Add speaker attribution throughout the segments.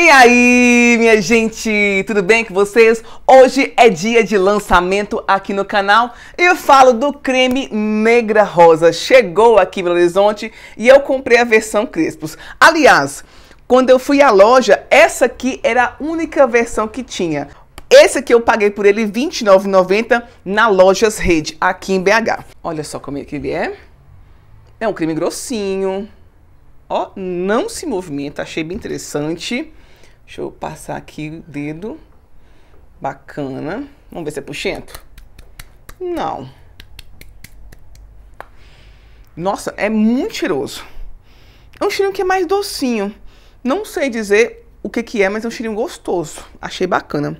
Speaker 1: E aí, minha gente, tudo bem com vocês? Hoje é dia de lançamento aqui no canal e eu falo do creme Negra Rosa. Chegou aqui em Belo Horizonte e eu comprei a versão Crespos. Aliás, quando eu fui à loja, essa aqui era a única versão que tinha. Esse aqui eu paguei por ele R$ 29,90 na Lojas Rede, aqui em BH. Olha só como é que ele é. É um creme grossinho. Ó, não se movimenta, achei bem interessante. Deixa eu passar aqui o dedo. Bacana. Vamos ver se é puxento. Não. Nossa, é muito cheiroso. É um cheirinho que é mais docinho. Não sei dizer o que, que é, mas é um cheirinho gostoso. Achei bacana.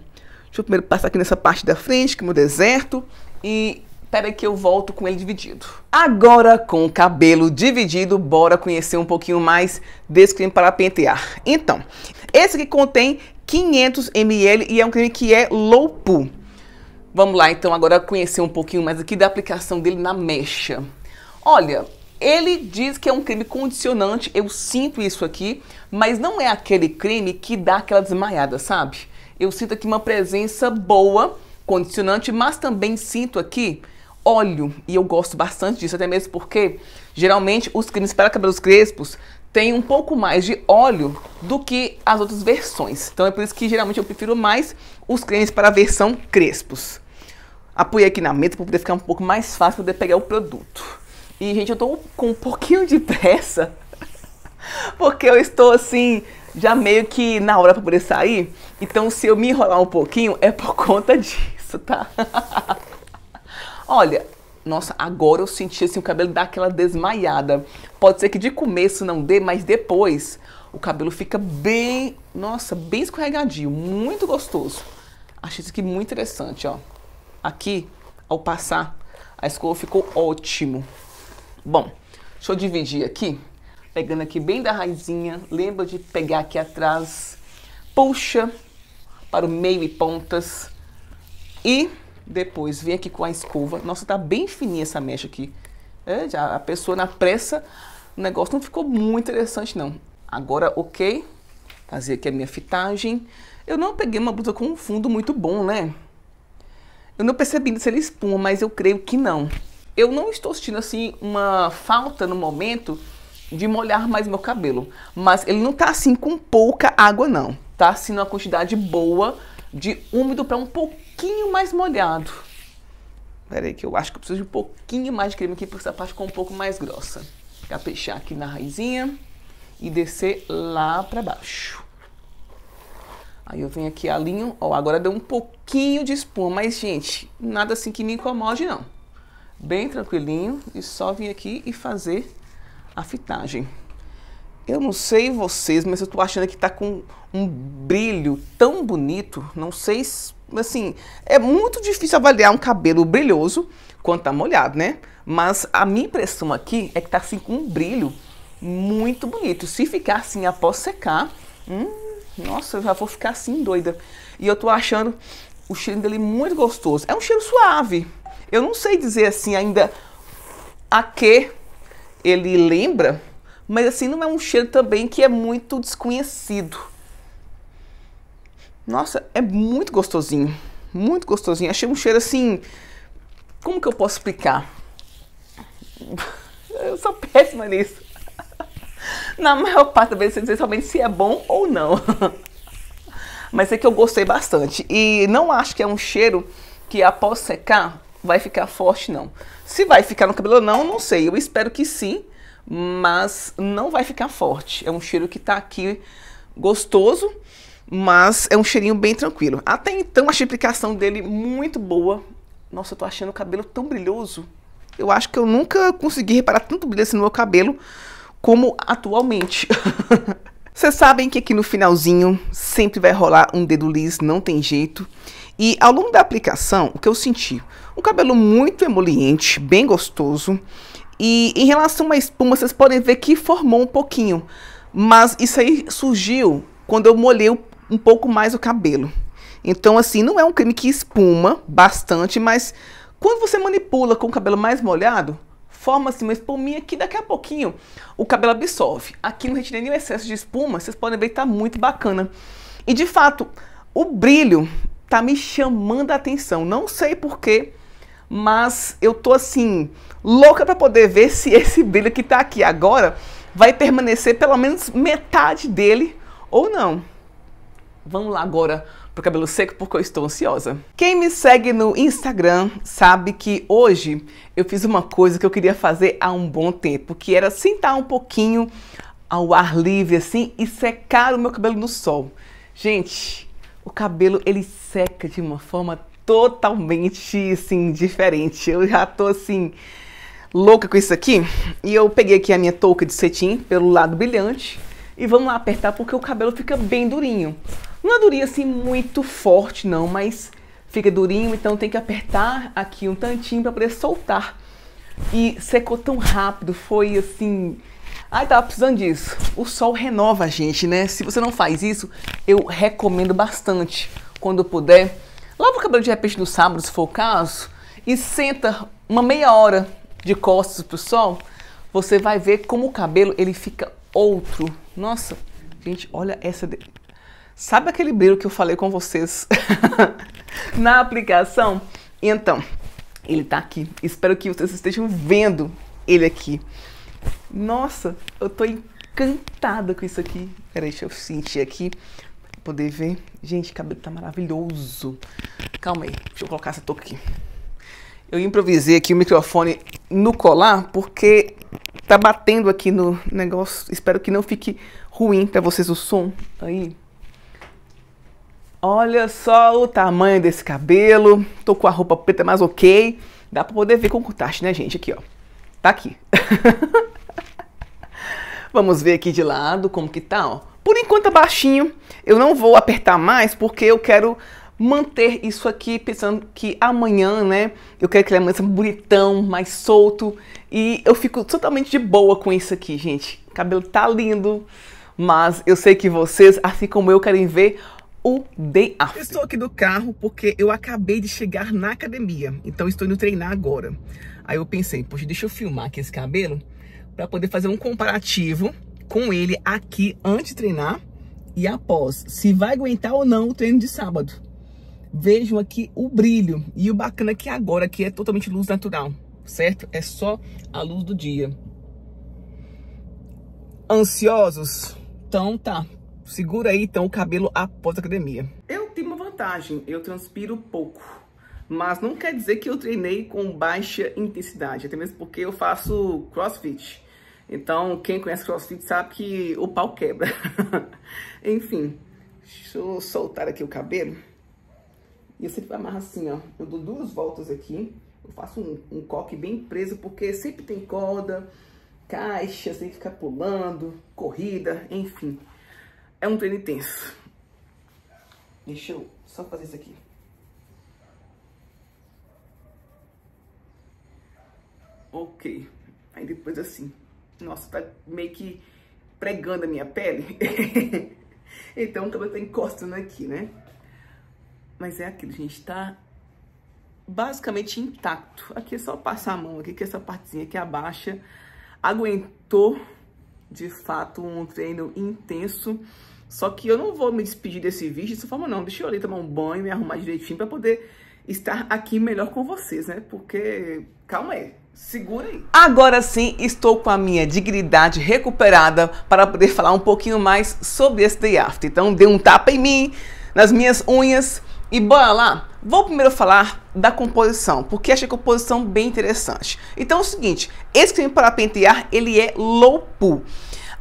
Speaker 1: Deixa eu primeiro passar aqui nessa parte da frente, que é meu deserto. E Peraí que eu volto com ele dividido. Agora com o cabelo dividido, bora conhecer um pouquinho mais desse creme para pentear. Então, esse aqui contém 500 ml e é um creme que é low Vamos lá, então, agora conhecer um pouquinho mais aqui da aplicação dele na mecha. Olha, ele diz que é um creme condicionante, eu sinto isso aqui, mas não é aquele creme que dá aquela desmaiada, sabe? Eu sinto aqui uma presença boa, condicionante, mas também sinto aqui óleo, e eu gosto bastante disso, até mesmo porque geralmente os cremes para cabelos crespos tem um pouco mais de óleo do que as outras versões. Então é por isso que geralmente eu prefiro mais os cremes para a versão crespos. Apoiei aqui na mesa para poder ficar um pouco mais fácil poder pegar o produto. E gente, eu estou com um pouquinho de pressa, porque eu estou assim, já meio que na hora para poder sair. Então se eu me enrolar um pouquinho é por conta disso, tá? Olha, nossa, agora eu senti assim o cabelo dá aquela desmaiada. Pode ser que de começo não dê, mas depois o cabelo fica bem, nossa, bem escorregadio, muito gostoso. Achei isso aqui muito interessante, ó. Aqui, ao passar, a escova ficou ótimo. Bom, deixa eu dividir aqui, pegando aqui bem da raizinha, lembra de pegar aqui atrás, puxa para o meio e pontas e depois vem aqui com a escova. Nossa, tá bem fininha essa mecha aqui. É, já a pessoa na pressa, o negócio não ficou muito interessante não. Agora, ok, fazer aqui a minha fitagem. Eu não peguei uma blusa com um fundo muito bom, né? Eu não percebi se ele espuma, mas eu creio que não. Eu não estou sentindo assim uma falta no momento de molhar mais meu cabelo, mas ele não tá assim com pouca água não. Tá assim numa quantidade boa de úmido para um pouquinho mais molhado. Peraí, aí que eu acho que eu preciso de um pouquinho mais de creme aqui porque essa parte ficou um pouco mais grossa. Caprichar aqui na raizinha e descer lá para baixo. Aí eu venho aqui alinho, ó, agora deu um pouquinho de espuma, mas gente, nada assim que me incomode não. Bem tranquilinho e só vir aqui e fazer a fitagem. Eu não sei vocês, mas eu tô achando que tá com um brilho tão bonito. Não sei, assim, é muito difícil avaliar um cabelo brilhoso quando tá molhado, né? Mas a minha impressão aqui é que tá assim com um brilho muito bonito. Se ficar assim após secar, hum, nossa, eu já vou ficar assim doida. E eu tô achando o cheiro dele muito gostoso. É um cheiro suave. Eu não sei dizer assim ainda a que ele lembra, mas assim, não é um cheiro também que é muito desconhecido. Nossa, é muito gostosinho. Muito gostosinho. Achei um cheiro assim. Como que eu posso explicar? Eu sou péssima nisso. Na maior parte das vezes, eu dizer somente se é bom ou não. Mas é que eu gostei bastante. E não acho que é um cheiro que após secar vai ficar forte, não. Se vai ficar no cabelo ou não, não sei. Eu espero que sim mas não vai ficar forte. É um cheiro que tá aqui gostoso, mas é um cheirinho bem tranquilo. Até então, achei a aplicação dele muito boa. Nossa, eu tô achando o cabelo tão brilhoso. Eu acho que eu nunca consegui reparar tanto brilho assim no meu cabelo como atualmente. Vocês sabem que aqui no finalzinho sempre vai rolar um dedo liso, não tem jeito. E ao longo da aplicação, o que eu senti? Um cabelo muito emoliente, bem gostoso. E em relação à espuma, vocês podem ver que formou um pouquinho. Mas isso aí surgiu quando eu molhei um pouco mais o cabelo. Então, assim, não é um creme que espuma bastante, mas quando você manipula com o cabelo mais molhado, forma-se uma espuminha que daqui a pouquinho o cabelo absorve. Aqui não retirei nenhum excesso de espuma, vocês podem ver que tá muito bacana. E de fato, o brilho tá me chamando a atenção. Não sei porquê, mas eu tô assim louca para poder ver se esse brilho que está aqui agora vai permanecer pelo menos metade dele ou não. Vamos lá agora pro cabelo seco porque eu estou ansiosa. Quem me segue no Instagram sabe que hoje eu fiz uma coisa que eu queria fazer há um bom tempo, que era sentar um pouquinho ao ar livre assim e secar o meu cabelo no sol. Gente, o cabelo ele seca de uma forma totalmente assim diferente. Eu já tô assim louca com isso aqui. E eu peguei aqui a minha touca de cetim pelo lado brilhante. E vamos lá apertar porque o cabelo fica bem durinho. Não é durinho assim muito forte não, mas fica durinho. Então tem que apertar aqui um tantinho para poder soltar. E secou tão rápido, foi assim... Ai, tava precisando disso. O sol renova a gente, né? Se você não faz isso, eu recomendo bastante. Quando puder, lava o cabelo de repente no sábado, se for o caso, e senta uma meia hora de costas pro sol, você vai ver como o cabelo ele fica outro. Nossa, gente, olha essa. De... Sabe aquele brilho que eu falei com vocês na aplicação? Então, ele tá aqui. Espero que vocês estejam vendo ele aqui. Nossa, eu tô encantada com isso aqui. Peraí, deixa eu sentir aqui pra poder ver. Gente, o cabelo tá maravilhoso. Calma aí, deixa eu colocar essa touca aqui. Eu improvisei aqui o microfone no colar porque tá batendo aqui no negócio. Espero que não fique ruim para vocês o som aí. Olha só o tamanho desse cabelo. Tô com a roupa preta, mas ok. Dá para poder ver com contraste, né, gente? Aqui, ó. Tá aqui. Vamos ver aqui de lado como que tá, ó. Por enquanto tá baixinho. Eu não vou apertar mais porque eu quero manter isso aqui pensando que amanhã, né, eu quero que ele amanheça é bonitão, mais solto, e eu fico totalmente de boa com isso aqui, gente. O cabelo tá lindo, mas eu sei que vocês, assim como eu, querem ver o day after. Estou aqui do carro porque eu acabei de chegar na academia, então estou indo treinar agora. Aí eu pensei, poxa, deixa eu filmar aqui esse cabelo para poder fazer um comparativo com ele aqui antes de treinar e após, se vai aguentar ou não o treino de sábado vejam aqui o brilho. E o bacana é que agora aqui é totalmente luz natural, certo? É só a luz do dia. Ansiosos? Então tá, segura aí então o cabelo após a academia. Eu tenho uma vantagem, eu transpiro pouco. Mas não quer dizer que eu treinei com baixa intensidade, até mesmo porque eu faço crossfit. Então, quem conhece crossfit sabe que o pau quebra. Enfim, deixa eu soltar aqui o cabelo. E eu sempre amarro assim, ó. Eu dou duas voltas aqui. Eu faço um, um coque bem preso, porque sempre tem corda, caixa, tem que ficar pulando, corrida, enfim. É um treino intenso. Deixa eu só fazer isso aqui. Ok. Aí depois assim. Nossa, tá meio que pregando a minha pele. então o cabelo tá encostando aqui, né? Mas é aquilo, gente, tá basicamente intacto. Aqui é só passar a mão aqui, que é essa partezinha aqui abaixa. Aguentou, de fato, um treino intenso. Só que eu não vou me despedir desse vídeo dessa forma, não. Deixa eu ali tomar um banho, me arrumar direitinho para poder estar aqui melhor com vocês, né? Porque, calma aí, segura aí. Agora sim, estou com a minha dignidade recuperada para poder falar um pouquinho mais sobre esse day after. Então, dê um tapa em mim, nas minhas unhas, e bora lá? Vou primeiro falar da composição, porque achei a composição bem interessante. Então é o seguinte, esse creme para pentear, ele é low pool.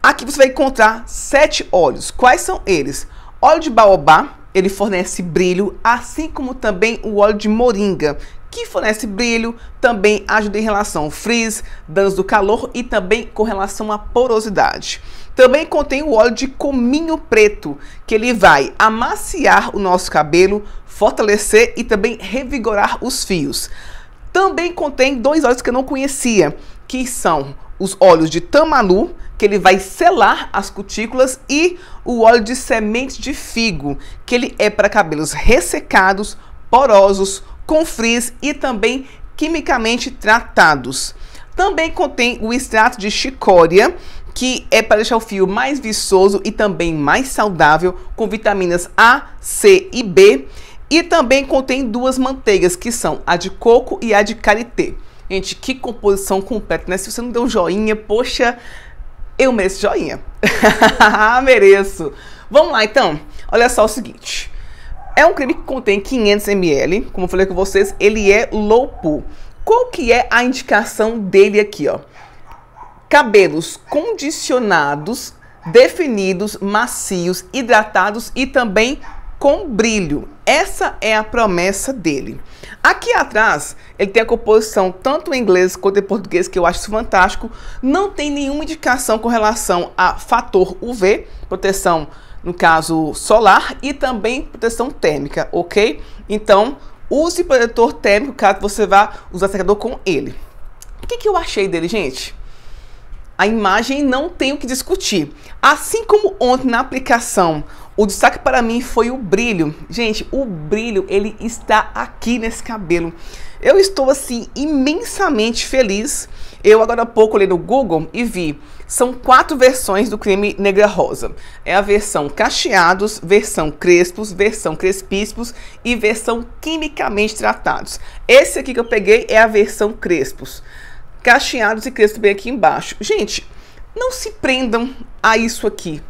Speaker 1: Aqui você vai encontrar sete óleos. Quais são eles? Óleo de baobá, ele fornece brilho, assim como também o óleo de moringa, que fornece brilho, também ajuda em relação ao frizz, danos do calor e também com relação à porosidade. Também contém o óleo de cominho preto, que ele vai amaciar o nosso cabelo, fortalecer e também revigorar os fios. Também contém dois óleos que eu não conhecia, que são os óleos de tamanu, que ele vai selar as cutículas, e o óleo de semente de figo, que ele é para cabelos ressecados, porosos, com frizz e também quimicamente tratados. Também contém o extrato de chicória, que é para deixar o fio mais viçoso e também mais saudável, com vitaminas A, C e B. E também contém duas manteigas, que são a de coco e a de karité. Gente, que composição completa, né? Se você não deu um joinha, poxa, eu mereço joinha. Ah, mereço. Vamos lá, então. Olha só o seguinte. É um creme que contém 500 ml, como eu falei com vocês, ele é low pool. Qual que é a indicação dele aqui, ó? Cabelos condicionados, definidos, macios, hidratados e também com brilho. Essa é a promessa dele. Aqui atrás, ele tem a composição tanto em inglês quanto em português, que eu acho fantástico. Não tem nenhuma indicação com relação a fator UV, proteção no caso solar e também proteção térmica, ok? Então, use protetor térmico caso você vá usar secador com ele. O que, que eu achei dele, gente? A imagem não tem o que discutir. Assim como ontem na aplicação, o destaque para mim foi o brilho. Gente, o brilho ele está aqui nesse cabelo. Eu estou assim imensamente feliz. Eu agora há pouco li no Google e vi. São quatro versões do creme negra rosa. É a versão cacheados, versão crespos, versão crespispos e versão quimicamente tratados. Esse aqui que eu peguei é a versão crespos. Cacheados e crespos bem aqui embaixo. Gente, não se prendam a isso aqui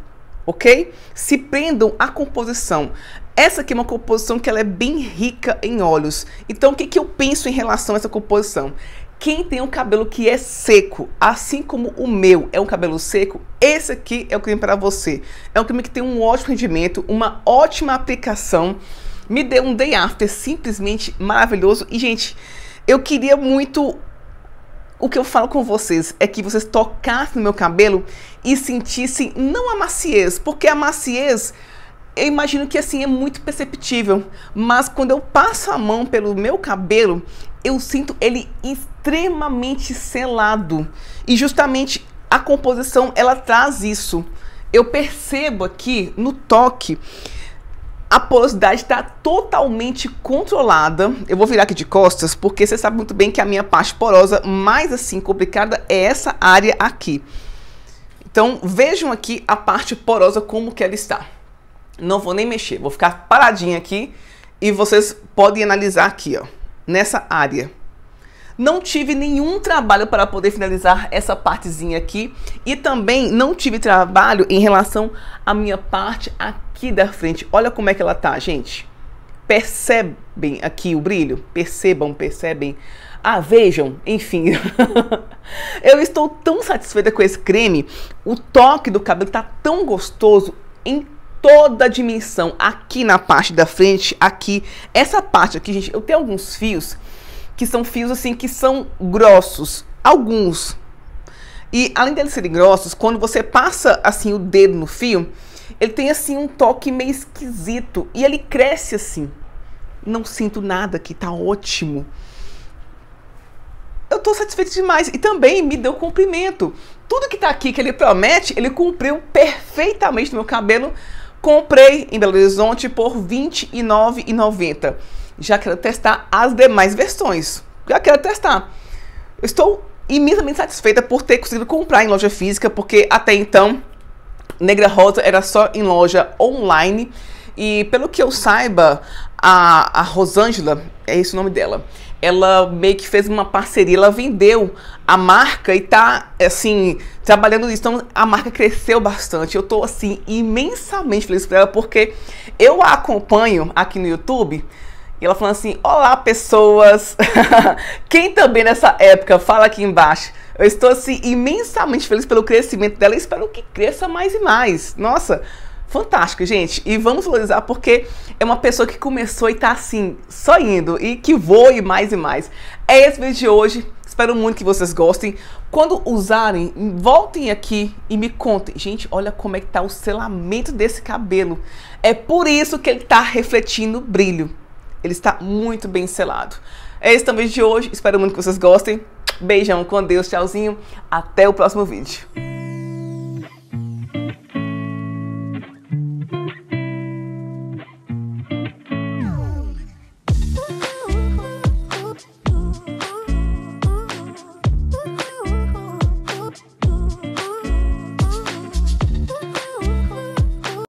Speaker 1: ok? Se prendam à composição. Essa aqui é uma composição que ela é bem rica em óleos. Então, o que, que eu penso em relação a essa composição? Quem tem um cabelo que é seco, assim como o meu é um cabelo seco, esse aqui é o creme para você. É um creme que tem um ótimo rendimento, uma ótima aplicação. Me deu um day after simplesmente maravilhoso. E, gente, eu queria muito o que eu falo com vocês é que vocês tocassem no meu cabelo e sentissem não a maciez, porque a maciez eu imagino que assim é muito perceptível, mas quando eu passo a mão pelo meu cabelo, eu sinto ele extremamente selado. E justamente a composição ela traz isso. Eu percebo aqui no toque a porosidade está totalmente controlada. Eu vou virar aqui de costas, porque você sabe muito bem que a minha parte porosa mais assim complicada é essa área aqui. Então vejam aqui a parte porosa como que ela está. Não vou nem mexer, vou ficar paradinha aqui e vocês podem analisar aqui, ó, nessa área. Não tive nenhum trabalho para poder finalizar essa partezinha aqui e também não tive trabalho em relação à minha parte aqui da frente. Olha como é que ela tá, gente. Percebem aqui o brilho? Percebam, percebem. Ah, vejam, enfim. eu estou tão satisfeita com esse creme. O toque do cabelo tá tão gostoso em toda a dimensão. Aqui na parte da frente, aqui. Essa parte aqui, gente, eu tenho alguns fios que são fios assim que são grossos, alguns. E além deles serem grossos, quando você passa assim o dedo no fio, ele tem assim um toque meio esquisito e ele cresce assim. Não sinto nada que tá ótimo. Eu tô satisfeito demais e também me deu cumprimento. Tudo que tá aqui que ele promete, ele cumpriu perfeitamente no meu cabelo. Comprei em Belo Horizonte por R$ 29,90 já quero testar as demais versões. Já quero testar. estou imensamente satisfeita por ter conseguido comprar em loja física, porque até então Negra Rosa era só em loja online. E pelo que eu saiba, a, a Rosângela, é esse o nome dela, ela meio que fez uma parceria, ela vendeu a marca e tá, assim, trabalhando nisso. Então, a marca cresceu bastante. Eu tô, assim, imensamente feliz por ela, porque eu a acompanho aqui no YouTube e ela falando assim: Olá, pessoas! Quem também nessa época? Fala aqui embaixo. Eu estou assim imensamente feliz pelo crescimento dela e espero que cresça mais e mais. Nossa, fantástico, gente. E vamos valorizar porque é uma pessoa que começou e está assim, só indo e que voe mais e mais. É esse vídeo de hoje. Espero muito que vocês gostem. Quando usarem, voltem aqui e me contem. Gente, olha como é que tá o selamento desse cabelo. É por isso que ele está refletindo brilho. Ele está muito bem selado. É esse também de hoje. Espero muito que vocês gostem. Beijão, com Deus, tchauzinho. Até o próximo vídeo.